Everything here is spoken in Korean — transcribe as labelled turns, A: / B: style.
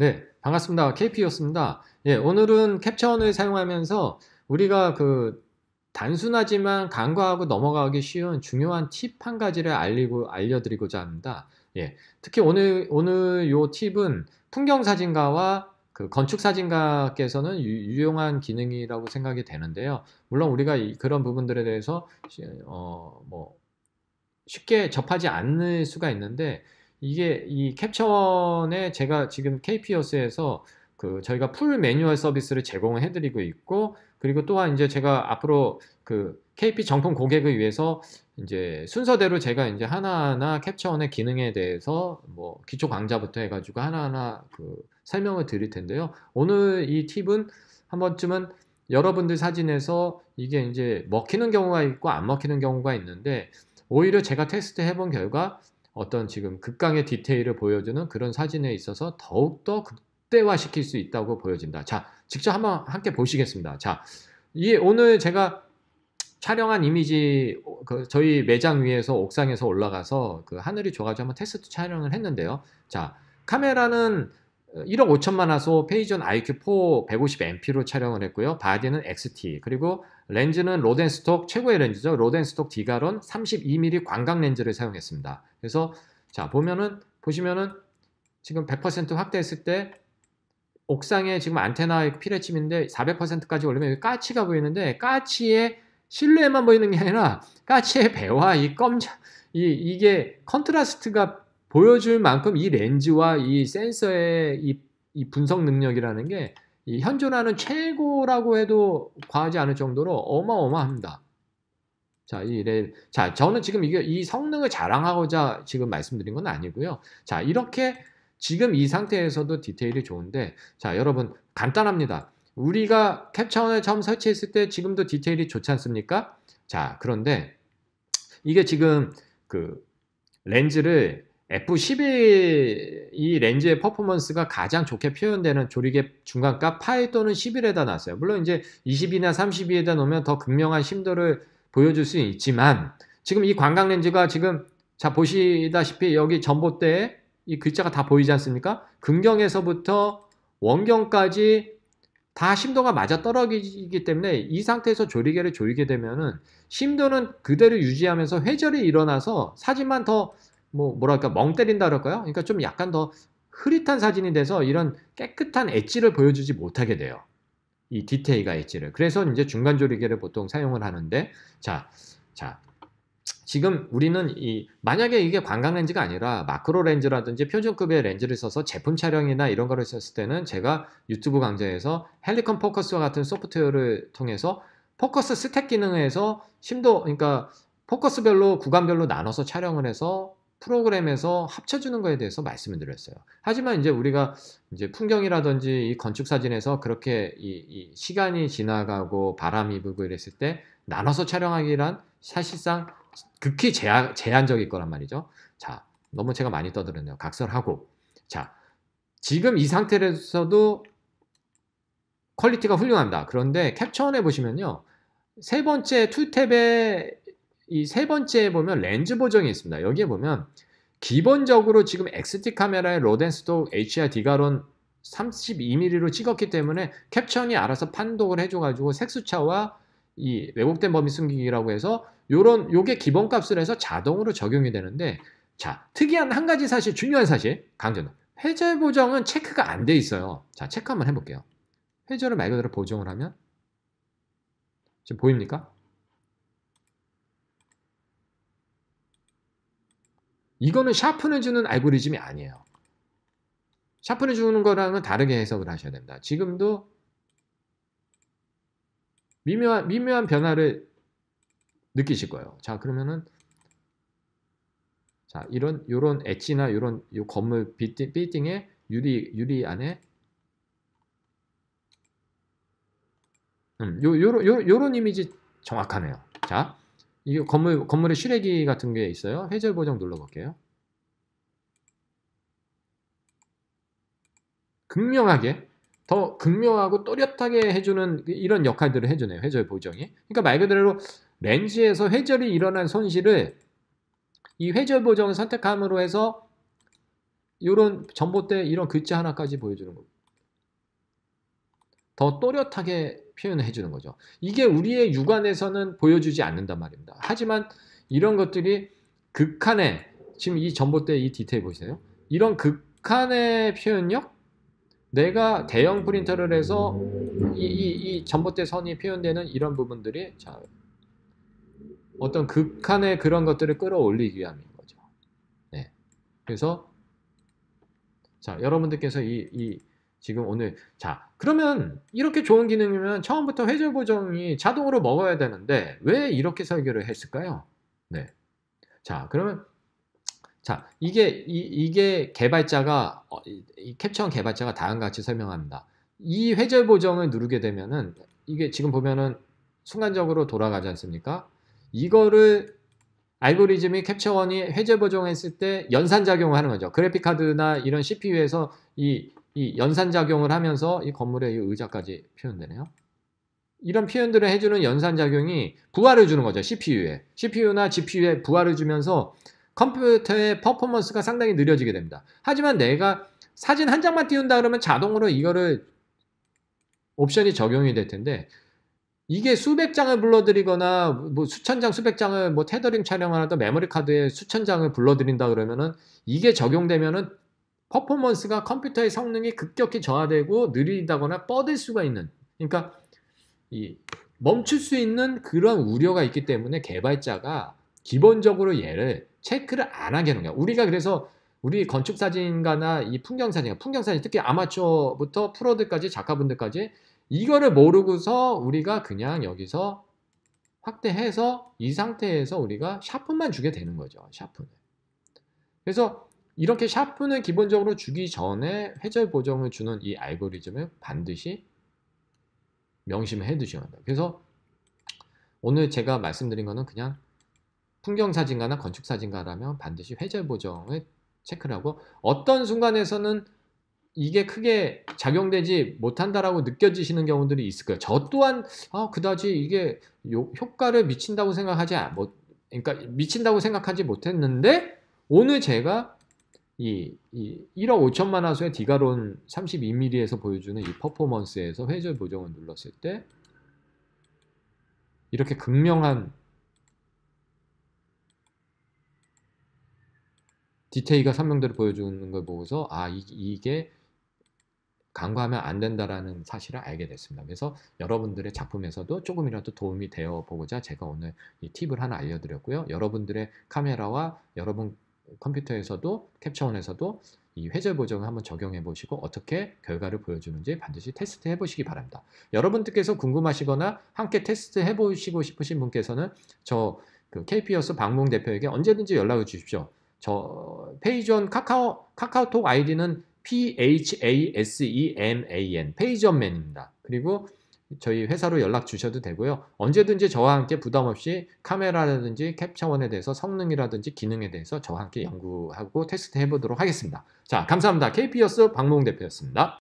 A: 네, 반갑습니다. KP였습니다. 예, 오늘은 캡처원을 사용하면서 우리가 그 단순하지만 간과하고 넘어가기 쉬운 중요한 팁 한 가지를 알리고 알려드리고자 합니다. 예, 특히 오늘 오늘 요 팁은 풍경 사진가와 그 건축 사진가께서는 유, 용한 기능이라고 생각이 되는데요. 물론 우리가 이, 그런 부분들에 대해서 어, 뭐 쉽게 접하지 않을 수가 있는데 이게 이 캡처원에 제가 지금 KPOS에서 그 저희가 풀 매뉴얼 서비스를 제공 해드리고 있고 그리고 또한 이제 제가 앞으로 그 KP 정품 고객을 위해서 이제 순서대로 제가 이제 하나하나 캡처원의 기능에 대해서 뭐 기초 강좌부터 해가지고 하나하나 그 설명을 드릴 텐데요. 오늘 이 팁은 한 번쯤은 여러분들 사진에서 이게 이제 먹히는 경우가 있고 안 먹히는 경우가 있는데 오히려 제가 테스트 해본 결과 어떤 지금 극강의 디테일을 보여주는 그런 사진에 있어서 더욱더 극대화시킬 수 있다고 보여진다. 자, 직접 한번 함께 보시겠습니다. 자, 이 오늘 제가 촬영한 이미지 어, 그 저희 매장 위에서 옥상에서 올라가서 그 하늘이 좋아가지 한번 테스트 촬영을 했는데요. 자, 카메라는 1억 어, 5천만 화소 페이전 IQ4 150MP로 촬영을 했고요. 바디는 XT 그리고 렌즈는 로덴스톡 최고의 렌즈죠. 로덴스톡 디가론 32mm 광각 렌즈를 사용했습니다. 그래서 자 보면은 보시면은 지금 100% 확대했을 때 옥상에 지금 안테나의 피레침인데 400%까지 올리면 여기 까치가 보이는데 까치의 실루엣만 보이는 게 아니라 까치의 배와 이 검자 이 이게 컨트라스트가 보여줄 만큼 이 렌즈와 이 센서의 이, 이 분석 능력이라는 게 이 현존하는 최고라고 해도 과하지 않을 정도로 어마어마합니다. 자, 이래. 네, 자, 저는 지금 이게 이 성능을 자랑하고자 지금 말씀드린 건 아니고요. 자, 이렇게 지금 이 상태에서도 디테일이 좋은데, 자, 여러분, 간단합니다. 우리가 캡처원을 처음 설치했을 때 지금도 디테일이 좋지 않습니까? 자, 그런데 이게 지금 그 렌즈를 F11 이 렌즈의 퍼포먼스가 가장 좋게 표현되는 조리개 중간값 파8 또는 11에다 놨어요. 물론 이제 20이나 32에다 놓으면 더 극명한 심도를 보여줄 수 있지만 지금 이 관광 렌즈가 지금 자 보시다시피 여기 전봇대에 이 글자가 다 보이지 않습니까? 근경에서부터 원경까지 다 심도가 맞아 떨어지기 때문에 이 상태에서 조리개를 조이게 되면은 심도는 그대로 유지하면서 회절이 일어나서 사진만 더 뭐 뭐랄까 멍 때린다 그럴까요? 그러니까 좀 약간 더 흐릿한 사진이 돼서 이런 깨끗한 엣지를 보여주지 못하게 돼요. 이 디테이가 있지를. 그래서 이제 중간 조리개를 보통 사용을 하는데 자, 자. 지금 우리는 이 만약에 이게 관광 렌즈가 아니라 마크로 렌즈라든지 표준급의 렌즈를 써서 제품 촬영이나 이런 거를 썼을 때는 제가 유튜브 강좌에서 헬리콘 포커스와 같은 소프트웨어를 통해서 포커스 스택 기능에서 심도 그러니까 포커스별로 구간별로 나눠서 촬영을 해서 프로그램에서 합쳐주는 거에 대해서 말씀을 드렸어요. 하지만 이제 우리가 이제 풍경이라든지 이 건축 사진에서 그렇게 이, 이 시간이 지나가고 바람이 불고 이랬을 때 나눠서 촬영하기란 사실상 극히 제한, 제한적일 거란 말이죠. 자, 너무 제가 많이 떠들었네요. 각설하고. 자, 지금 이 상태에서도 퀄리티가 훌륭합니다. 그런데 캡처원에 보시면요. 세 번째 툴탭에 이세 번째에 보면 렌즈 보정이 있습니다. 여기에 보면 기본적으로 지금 XT 카메라의 로덴스도 HDR 디가론 32mm로 찍었기 때문에 캡션이 알아서 판독을 해줘가지고 색수차와 이 왜곡된 범위 숨기기라고 해서 요런 요게 기본값을 해서 자동으로 적용이 되는데 자 특이한 한 가지 사실 중요한 사실 강조는 회절 보정은 체크가 안 돼 있어요 자 체크 한번 해볼게요 회절을 말 그대로 보정을 하면 지금 보입니까? 이거는 샤픈해주는 알고리즘이 아니에요. 샤픈해주는 거랑은 다르게 해석을 하셔야 됩니다. 지금도 미묘한, 미묘한 변화를 느끼실 거예요. 자, 그러면은 자, 이런 요런 엣지나 요런 요 건물 빌딩, 빌딩의 유리 유리 안에 음, 요 요런 요, 요런 이미지 정확하네요. 자, 이게 건물 건물에 실외기 같은 게 있어요. 회절 보정 눌러볼게요. 극명하게 더 극명하고 또렷하게 해주는 이런 역할들을 해주네요. 회절 보정이. 그러니까 말 그대로 렌즈에서 회절이 일어난 손실을 이 회절 보정을 선택함으로 해서 이런 전봇대 이런 글자 하나까지 보여주는 겁니다. 더 또렷하게 표현 해주는 거죠. 이게 우리의 육안에서는 보여주지 않는단 말입니다. 하지만 이런 것들이 극한의 지금 이 전봇대 이 디테일 보세요. 이 이런 극한의 표현력? 내가 대형 프린터를 해서 이, 이, 전봇대 선이 표현되는 이런 부분들이 자, 어떤 극한의 그런 것들을 끌어올리기 위함인 거죠. 네. 그래서 자 여러분들께서 이, 이 지금 오늘 자 그러면 이렇게 좋은 기능이면 처음부터 회절 보정이 자동으로 먹어야 되는데 왜 이렇게 설계를 했을까요? 네. 자 그러면 자 이게 이, 게 개발자가 어, 캡처한 개발자가 다음과 같이 설명합니다. 이 회절 보정을 누르게 되면은 이게 지금 보면은 순간적으로 돌아가지 않습니까? 이거를 알고리즘이 캡처원이 회절 보정했을 때 연산 작용을 하는 거죠. 그래픽 카드나 이런 CPU에서 이이 연산작용을 하면서 이 건물의 이 의자까지 표현되네요. 이런 표현들을 해주는 연산작용이 부하를 주는 거죠. CPU에. CPU나 GPU에 부하를 주면서 컴퓨터의 퍼포먼스가 상당히 느려지게 됩니다. 하지만 내가 사진 한 장만 띄운다 그러면 자동으로 이거를 옵션이 적용이 될 텐데 이게 수백 장을 불러들이거나 뭐 수천 장, 수백 장을 뭐 테더링 촬영하던 메모리 카드에 수천 장을 불러들인다 그러면은 이게 적용되면은 퍼포먼스가 컴퓨터의 성능이 급격히 저하되고 느리다거나 뻗을 수가 있는 그러니까 멈출 수 있는 그런 우려가 있기 때문에 개발자가 기본적으로 얘를 체크를 안 하게 하는 거야. 우리가 그래서 우리 건축사진가나 이 풍경사진, 풍경사진 특히 아마추어부터 프로들까지 작가분들까지 이거를 모르고서 우리가 그냥 여기서 확대해서 이 상태에서 우리가 샤프만 주게 되는 거죠. 샤프는. 그래서 이렇게 샤프는 기본적으로 주기 전에 회절 보정을 주는 이 알고리즘을 반드시 명심해 두셔야 합니다. 그래서 오늘 제가 말씀드린 거는 그냥 풍경사진가나 건축사진가라면 반드시 회절 보정을 체크를 하고 어떤 순간에서는 이게 크게 작용되지 못한다라고 느껴지시는 경우들이 있을 거예요. 저 또한 아, 그다지 이게 요, 효과를 미친다고 생각하지 못, 뭐, 그러니까 미친다고 생각하지 못했는데 오늘 제가 이, 이 1억 5천만 화소의 디가론 32mm에서 보여주는 이 퍼포먼스에서 회절 보정을 눌렀을 때 이렇게 극명한 디테이가 선명도를 보여주는 걸 보고서 아 이, 게 간과하면 안 된다라는 사실을 알게 됐습니다. 그래서 여러분들의 작품에서도 조금이라도 도움이 되어 보고자 제가 오늘 이 팁을 하나 알려드렸고요. 여러분들의 카메라와 여러분 컴퓨터에서도 캡처원에서도 이 회절 보정을 한번 적용해 보시고 어떻게 결과를 보여주는지 반드시 테스트해 보시기 바랍니다. 여러분들께서 궁금하시거나 함께 테스트해 보시고 싶으신 분께서는 저그 KP어스 박몽 대표에게 언제든지 연락을 주십시오. 저 페이지원 카카오 카카오톡 아이디는 P H A S E M A N 페이지원맨입니다. 그리고 저희 회사로 연락 주셔도 되고요. 언제든지 저와 함께 부담 없이 카메라라든지 캡처원에 대해서 성능이라든지 기능에 대해서 저와 함께 연구하고 테스트 해보도록 하겠습니다. 자, 감사합니다. KPS 박모 대표였습니다.